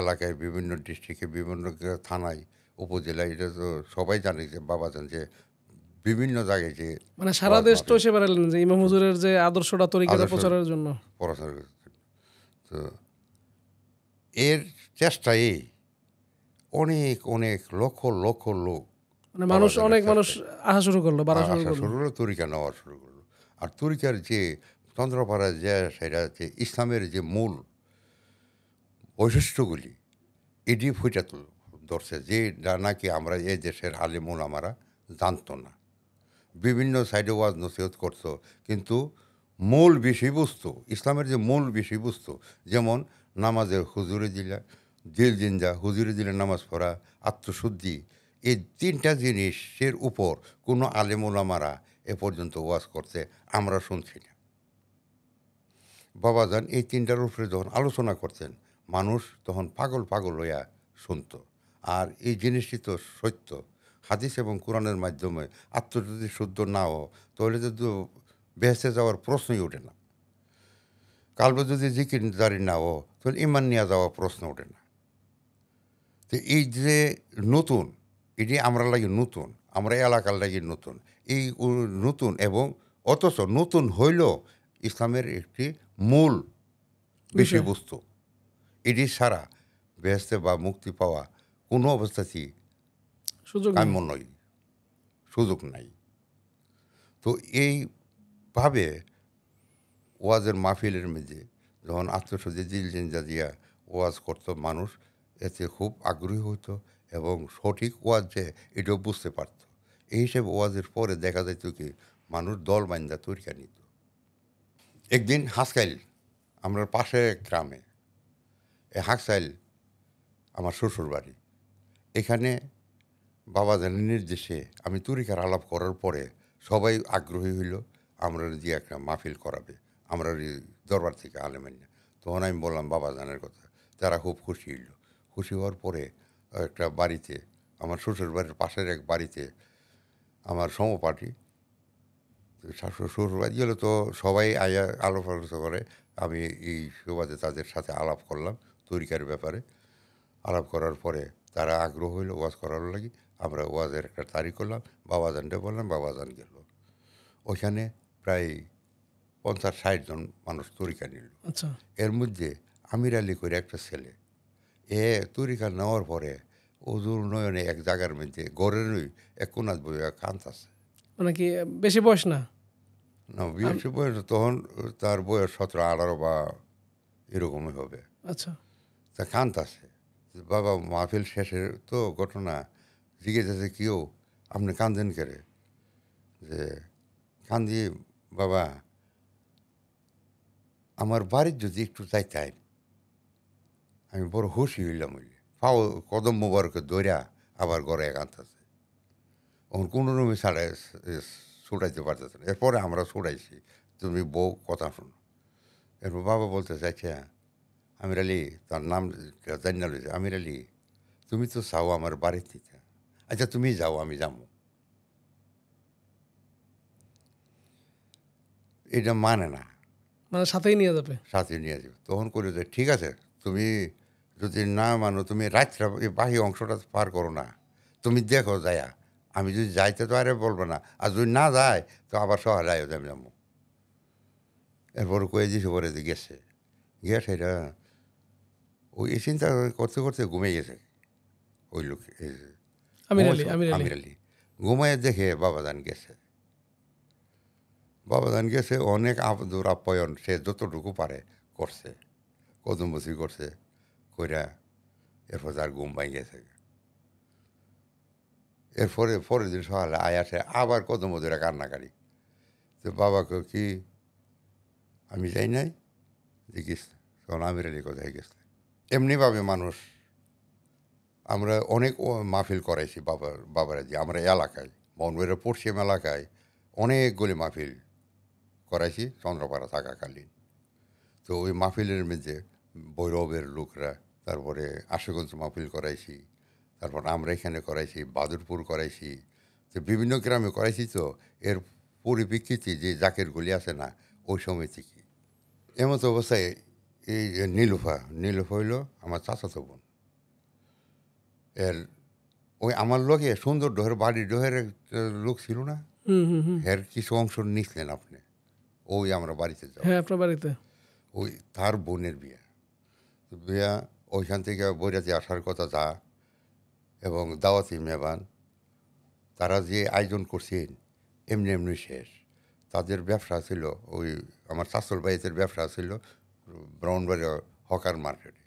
এলাকায় বিভিন্ন ডিস্ট্রিক্টে বিভিন্ন থানায় উপজেলায় এটা তো সবাই জানে যে বাবাধান যে বিভিন্ন জায়গায় যে মানে সারা দেশ তো সে বেড়ালেন যে ইমাম হুজুরের যে আদর্শটা তরিকাটা প্রচারের জন্য তো এর চেষ্টায় অনেক অনেক লক্ষ লক্ষ লোক মানে মানুষ অনেক মানুষ আসা শুরু করলো বাড়া শুরু করলো শুরু করলো তরিকা নেওয়া শুরু করলো আর তরিকার যে তন্ত্রপাড়া যে সেটা হচ্ছে ইসলামের যে মূল বৈশিষ্ট্যগুলি এটি ফুটে ধরছে যে নাকি আমরা এই দেশের আলিমুল আমরা জানতো না বিভিন্ন সাইডে ওয়াজ নসিহত করতো কিন্তু মূল বিষয়বস্তু ইসলামের যে মূল বিষয়বস্তু যেমন নামাজের হুজুরে দিলা দিল জিন্দা হুজুরে দিলে নামাজ পড়া আত্মশুদ্ধি এই তিনটা জিনিসের উপর কোনো আমারা এ পর্যন্ত ওয়াজ করতে আমরা শুনছি বাবা যান এই তিনটার উপরে যখন আলোচনা করতেন মানুষ তখন পাগল পাগল হইয়া শুনত আর এই জিনিসটি তো সত্য হাদিস এবং কোরআনের মাধ্যমে আত্ম যদি শুদ্ধ হো তাহলে তো বেহেসে যাওয়ার প্রশ্নই ওঠে না কালবে যদি জিকির দাঁড়িয়ে না হো তাহলে ইমান নিয়ে যাওয়ার প্রশ্ন ওঠে না তো এই যে নতুন এটি আমরা লাগে নতুন আমরা এলাকার লাগে নতুন এই নতুন এবং অথচ নতুন হইল ইসলামের একটি মূল বিষয়বস্তু এটি সারা বেহেস্তে বা মুক্তি পাওয়া কোনো অবস্থাতেই সুযোগ কাম্য নয় সুযোগ নাই তো এইভাবে ওয়াজের মাহফিলের মেঝে যখন আত্মসজি জিলজিন দিয়া ওয়াজ করত মানুষ এতে খুব আগ্রহী হতো এবং সঠিক ওয়াজ যে এটাও বুঝতে পারত এই হিসেবে ওয়াজের পরে দেখা যাইত কি মানুষ দল বাইন্দা তৈরি নিত একদিন হাসকাইল আমরা পাশে গ্রামে এই হাঁকসাইল আমার শ্বশুর বাড়ি এখানে বাবা জানি নির্দেশে আমি তুরিকার আলাপ করার পরে সবাই আগ্রহী হইল আমরা দিয়ে একটা মাহফিল করাবে আমরা দরবার থেকে আলেমেন তখন আমি বললাম বাবা জানের কথা তারা খুব খুশি হইল খুশি হওয়ার পরে একটা বাড়িতে আমার শ্বশুর বাড়ির পাশের এক বাড়িতে আমার সমপাঠী শ্বশুরবাড়ি গেলে তো সবাই আয়া আলাপ আলোচনা করে আমি এই সুবাদে তাদের সাথে আলাপ করলাম তরিকার ব্যাপারে আলাপ করার পরে তারা আগ্রহ হইলো ওয়াজ করার লাগে আমরা ওয়াজের একটা তারিখ করলাম বাবাজানটা বললাম বাবাজান গেল ওইখানে প্রায় পঞ্চাশ ষাট জন মানুষ তরিকা নিল আচ্ছা। এর মধ্যে আমির আলী করে একটা ছেলে এ তরিকা নেওয়ার পরে ওজুর নয়নে এক জায়গার মধ্যে গড়ে নই এক কোনাত বই কান্ত আছে মানে কি বেশি বয়স না না বিএসসি বয়স তখন তার বয়স সতেরো আঠারো বা এরকমই হবে আচ্ছা তা কান্তাছে বাবা মাহফিল শেষের তো ঘটনা জিজ্ঞেসেছে কেউ আপনি কান্দেন কেড়ে যে কান্দি বাবা আমার বাড়ির যদি একটু চাইতেন আমি বড় হুশি হইলাম ওই পাও কদম মোবারকে দৌড়া আবার ঘরে একান্ত আছে ওর কোনো রুমে ছাড়া ছুটাইতে পারতেছে না এরপরে আমরা ছুটাইছি তুমি বউ কথা শোনো এরপর বাবা বলতে চাইছে আচ্ছা, আমির আলী তার নাম জানিনা লইছে আমির আলী তুমি তো চাও আমার বাড়ির থেকে আচ্ছা তুমি যাও আমি যাবো এটা মানে না মানে সাথেই নিয়ে যাবে সাথে নিয়ে যাবে তখন করে যে ঠিক আছে তুমি যদি না মানো তুমি রাত্রে বাহি অংশটা পার করো না তুমি দেখো যায়া আমি যদি যাইতে তো আরে বলবো না আর যদি না যায় তো আবার শহরে আয়ো আমি যাবো এরপর কয়ে দিছি পরে যে গেছে গেছে এটা ওই চিন্তা করতে করতে ঘুমে গেছে ওই লোক আমির আলী ঘুমায় দেখে বাবাদান গেছে বাবাদান গেছে অনেক আপদুর আপ্যায়ন সে যতটুকু পারে করছে কদমবসি করছে কইরা এরপর তার ঘুম ভাঙ গেছে এরপরে পরের দিন সকালে আয় আসে আবার কত ধরে কান্নাকারি তো বাবাকে কি আমি যাই নাই দেখিস তখন আমির আলী কোথায় গেছে এমনিভাবে মানুষ আমরা অনেক মাহফিল করাইছি বাবার বাবারা যে আমরা এলাকায় মনবের পশ্চিম এলাকায় অনেকগুলি মাহফিল করাইছি চন্দ্রপাড়া থাকাকালীন তো ওই মাহফিলের মধ্যে ভৈরবের লোকরা তারপরে আশুগঞ্জ মাহফিল করাইছি তারপর আমরা এখানে করাইছি বাদুরপুর করাইছি তো বিভিন্ন গ্রামে করাইছি তো এর পরিপ্রেক্ষিতে যে জাকের গুলি আছে না ওই সময় থেকে এমতো অবস্থায় এই যে নীলুফা নীলুফা হইল আমার চাচাতো বোন এর ওই আমার লোকে সুন্দর ডোহের বাড়ির ডোহের লোক ছিল না এর কিছু অংশ নিছিলেন আপনি ওই আমরা বাড়িতে হ্যাঁ, আপনার বাড়িতে ওই তার বোনের বিয়া বিয়া ওইখান থেকে বইরাতে আসার কথা যা এবং দাওয়াতি মেবান তারা যে আয়োজন করছেন এমনি এমনি শেষ তাদের ব্যবসা ছিল ওই আমার শাসল বাড়িতে ব্যবসা ছিল ব্রাউনবাড়ি হকার মার্কেটে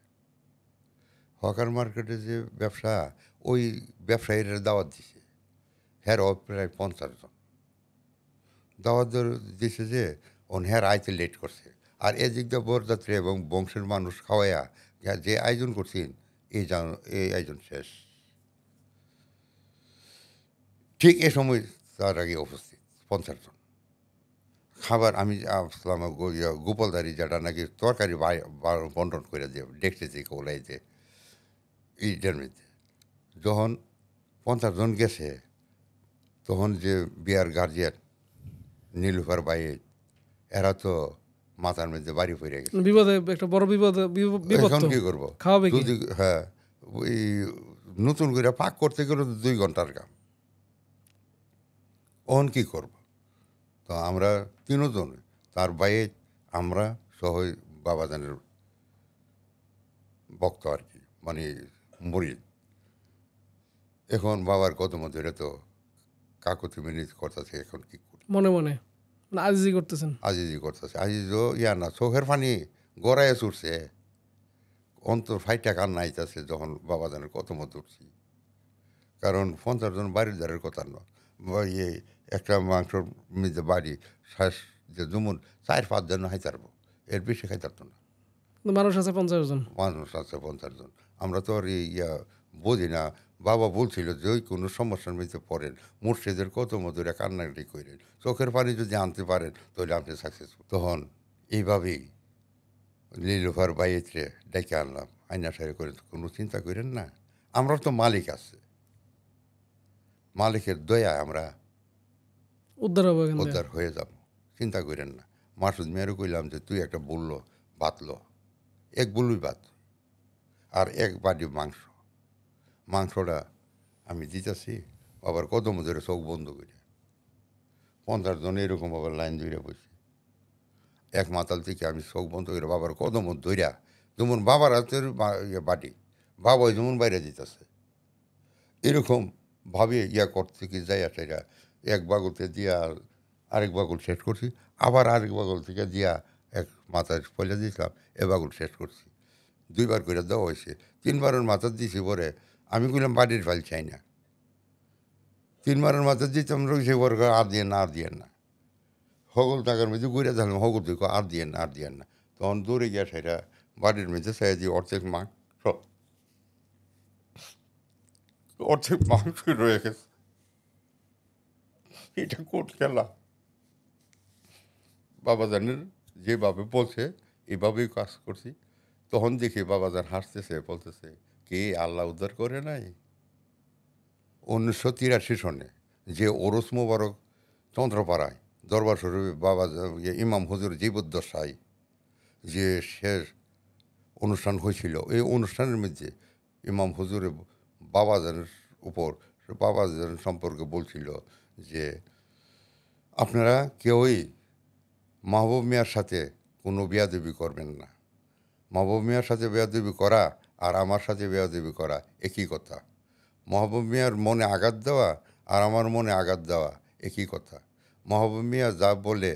হকার মার্কেটে যে ব্যবসা ওই ব্যবসায়ীরা দাওয়াত দিছে হ্যার প্রায় পঞ্চাশ জন দাওয়াত দিছে যে অন হ্যার আইতে লেট করছে আর এদিক দিয়ে বরযাত্রী এবং বংশের মানুষ খাওয়াইয়া যে আয়োজন করছেন এই এই আয়োজন শেষ ঠিক এ সময় তার আগে উপস্থিত পঞ্চাশ জন খাবার আমি আসলাম গোপালদারি যেটা নাকি তরকারি বন্টন করে দিয়ে ডেকছে থেকে ওলাই যে এই যখন পঞ্চাশ জন গেছে তখন যে বিয়ার গার্জিয়ান নীলুফার বাই এরা তো মাথার মধ্যে বাড়ি পড়ে গেছে বিপদে একটা বড় বিপদ এখন কি করবো খাওয়াবে হ্যাঁ ওই নতুন করে পাক করতে গেলে দুই ঘন্টার কাম অন কী করব তো আমরা তিনজনে তার বাইরে আমরা সহ বাবাজানের ভক্ত আর কি মানে মরিদ এখন বাবার কত মধ্যে তো কাকুতি মিনিট করতেছে এখন কি করি মনে মনে আজিজি করতেছেন আজিজি করতেছে আজিজও ইয়া না চোখের পানি গড়াইয়া চুরছে অন্তর ফাইটা কান নাইতাছে যখন বাবাজানের কত মধ্যে উঠছি কারণ পঞ্চাশ জন বাড়ির দ্বারের কথা নয় ইয়ে একটা মাংস মধ্যে বাড়ি শেষ যে দুমুন চার পাঁচজন হাইতারবো এর বেশি খাইতারতো না মানুষ আছে পঞ্চাশ জন মানুষ আছে পঞ্চাশ জন আমরা তো আর ইয়া বুঝি না বাবা বলছিল যে ওই কোনো সমস্যার মধ্যে পড়েন মুর্শিদের কত মধুরে কান্নাকাটি করেন চোখের পানি যদি আনতে পারেন তাহলে আপনি সাকসেসফুল তখন এইভাবেই নীলভার বাইরে ডেকে আনলাম আইনা সাহেব করে কোনো চিন্তা করেন না আমরা তো মালিক আছে মালিকের দয়া আমরা উদ্ধার হবে উদ্ধার হয়ে যাব চিন্তা করেন না মাসুদ মেয়েরও কইলাম যে তুই একটা বললো বাতল এক বললুই বাত আর এক বাটি মাংস মাংসটা আমি দিতেছি বাবার কত ধরে চোখ বন্ধ করে পঞ্চাশ জন এরকম বাবার লাইন ধরে বসে এক মাতাল থেকে আমি চোখ বন্ধ করে বাবার কদম ধইরা যেমন বাবার হাতের ইয়ে বাটি বাবাই যেমন বাইরে দিতেছে এরকম ভাবে ইয়া করতে কি যাইয়া সেটা এক বাগলতে দিয়া আরেক বাগল শেষ করছি আবার আরেক বাগল থেকে দিয়া এক মাথায় ফলে দিয়েছিলাম এ বাগল শেষ করছি দুইবার করে দেওয়া হয়েছে তিনবারের মাথা দিছি পরে আমি বললাম বাড়ির ফাইল চাই না তিনবারের মাথা দিতাম রয়েছে পরে আর দিয়ে না আর দিয়ে না হগল টাকার মধ্যে ঘুরে থাকলাম হগল থেকে আর দিয়ে না আর দিয়ে না তখন দৌড়ে গিয়া সেটা বাড়ির মধ্যে সাইয়া অর্ধেক মাঠ অর্ধেক মাংস রয়ে গেছে এটা কোট খেলা বাবা জানের যেভাবে বলছে এভাবেই কাজ করছি তখন দেখি বাবা যান হাসতেছে বলতেছে কে আল্লাহ উদ্ধার করে নাই উনিশশো তিরাশি সনে যে ওরস মোবারক চন্দ্রপাড়ায় দরবার শরীফে বাবা ইয়ে ইমাম হজুর জীবদ্দশায় যে শেষ অনুষ্ঠান হয়েছিল এই অনুষ্ঠানের মধ্যে ইমাম হজুরে বাবাজান উপর বাবাজান সম্পর্কে বলছিল যে আপনারা কেউই মাহবুব মিয়ার সাথে কোনো বিয়াদেবী করবেন না মাহবুব মিয়ার সাথে বেয়াদবি করা আর আমার সাথে বেয়াদবি করা একই কথা মাহবুব মিয়ার মনে আঘাত দেওয়া আর আমার মনে আঘাত দেওয়া একই কথা মাহবুব মিয়া যা বলে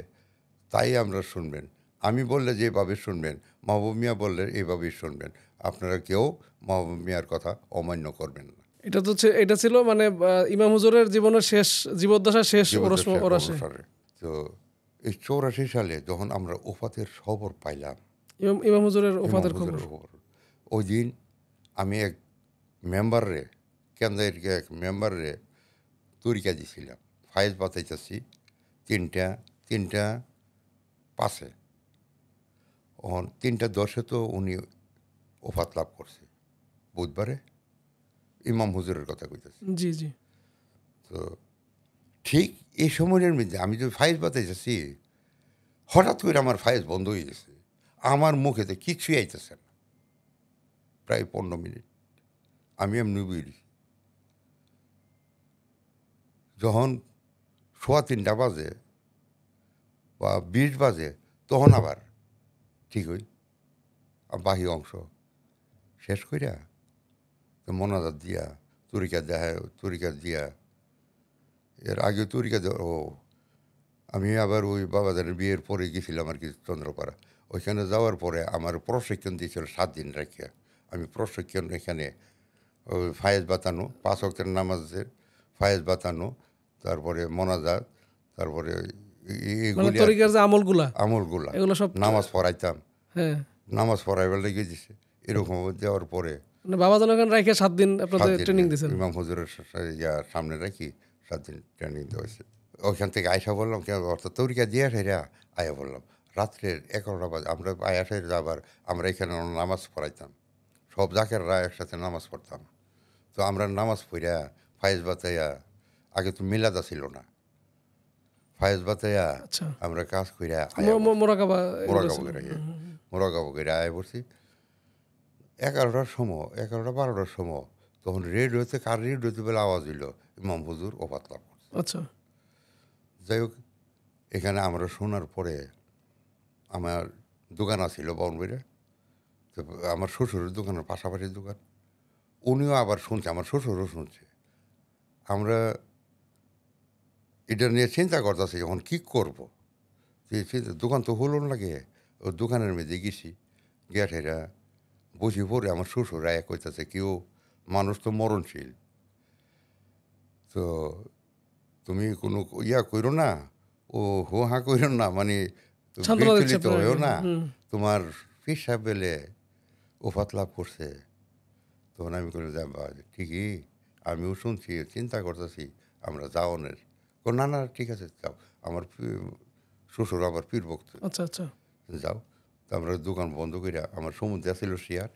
তাই আমরা শুনবেন আমি বললে যেভাবে শুনবেন মাহবুব মিয়া বললে এইভাবেই শুনবেন আপনারা কেউ মাহবুব মিয়ার কথা অমান্য করবেন না এটা তো এটা ছিল মানে ইমাম হুজুরের জীবনের শেষ জীবদ্দশার শেষ তো এই চৌরাশি সালে যখন আমরা ওফাতের খবর পাইলাম ইমাম হুজুরের ওফাতের খবর ওই দিন আমি এক মেম্বারে কেন্দ্রের এক মেম্বারে তরিকা দিছিলাম ফাইল পাতাইতেছি তিনটা তিনটা পাশে তখন তিনটা দশে তো উনি ওফাত লাভ করছে বুধবারে ইমাম হুজুরের কথা কইতেছে জি জি তো ঠিক এই সময়ের মধ্যে আমি যদি ফাইজ বাতাইতেছি হঠাৎ করে আমার ফাইজ বন্ধ হয়ে গেছে আমার মুখেতে কিছুই আইতেছে না প্রায় পনেরো মিনিট আমি এমনি বেরি যখন সোয়া তিনটা বাজে বা বিশ বাজে তখন আবার ঠিক হই বাহি অংশ শেষ কইরা তো মনাদার দিয়া তুরিকা দেখায় তুরিকা দিয়া এর আগে তুরিকা ও আমি আবার ওই বাবাদের বিয়ের পরে গেছিলাম আর কি চন্দ্রপাড়া ওইখানে যাওয়ার পরে আমার প্রশিক্ষণ দিয়েছিল সাত দিন রাখিয়া আমি প্রশিক্ষণ এখানে ওই ফায়েজ বাতানো পাঁচ অক্টের নামাজের ফায়েজ বাতানো তারপরে মোনাজাত তারপরে মানে আমলগুলা আমলগুলা এগুলো সব নামাজ পড়াইতাম হ্যাঁ। নামাজ পড়াইবার লেগে দিছে এরকম দেওয়ার পরে মানে বাবা জনগণ রাখে সাত দিন আপনাদের ট্রেনিং দিয়েছেন ইমাম হুজুরের যা সামনে রাখি সাত দিন ট্রেনিং দেওয়া ওইখান থেকে আয়সা বললাম কেন অর্থাৎ তরিকা দিয়ে সেরা আয়া বললাম রাত্রের এগারোটা বাজে আমরা আয়া সেরে যাবার আমরা এখানে নামাজ পড়াইতাম সব জাকেররা একসাথে নামাজ পড়তাম তো আমরা নামাজ পড়িয়া ফায়েজ বাতাইয়া আগে তো মিলাদা ছিল না ফায়েজ বাতাইয়া আচ্ছা। আমরা কাজ করিয়া মোরাকাবা মোরাকাবা করে মোরাকাবা করে আয় পড়ছি এগারোটার সময় এগারোটা বারোটার সময় তখন রেডিওতে কার রেডিওতে বলে আওয়াজ হইলো ইমাম হুজুর ওপাত আচ্ছা যাই হোক এখানে আমরা শোনার পরে আমার দোকান আছিল বনবীরে তো আমার শ্বশুরের দোকানের পাশাপাশি দোকান উনিও আবার শুনছে আমার শ্বশুরও শুনছে আমরা এটা নিয়ে চিন্তা করতেছি যখন কী করবো দোকান তো হলো না গিয়ে ও দোকানের মেয়েদের গেছি গ্যাঠেরা বুঝি পড়ে আমার শ্বশুর এক কইতাছে কেউ মানুষ তো মরণশীল তো তুমি কোনো ইয়া করো না ও হো হা করো না মানে হয়েও না তোমার পেশা পেলে ওফাত লাভ করছে তখন আমি কোনো ঠিকই আমিও শুনছি চিন্তা করতেছি আমরা যাওনের না না ঠিক আছে যাও আমার শ্বশুর আবার পীর ভক্ত আচ্ছা আচ্ছা যাও আমরা দোকান বন্ধ করিয়া আমার সমুদ্রে ছিল শিয়ার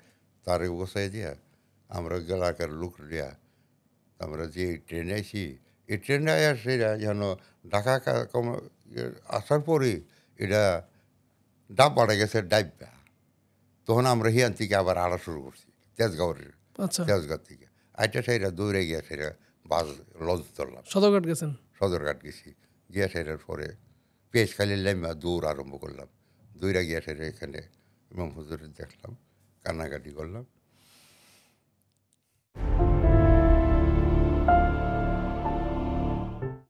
তারে বসাই দিয়া আমরা এলাকার লোক রিয়া আমরা যে ট্রেনে আইসি এই ট্রেনে আয়া সেরা যেন ঢাকা আসার পরে এটা ডাব বাড়ে গেছে ডাইবা তখন আমরা হিয়ান থেকে আবার আড়া শুরু করছি তেজগাঁওয়ের আচ্ছা। তেজগাঁও থেকে আইটা সেরা দৌড়ে গিয়া সেরা বাস লঞ্চ ধরলাম সদরঘাট গেছেন সদরঘাট গেছি গিয়া সাইডার পরে খালি লাইমা দৌড় আরম্ভ করলাম দুইরা গিয়াসের এখানে ইমাম হুজুরের দেখলাম কান্নাকাটি করলাম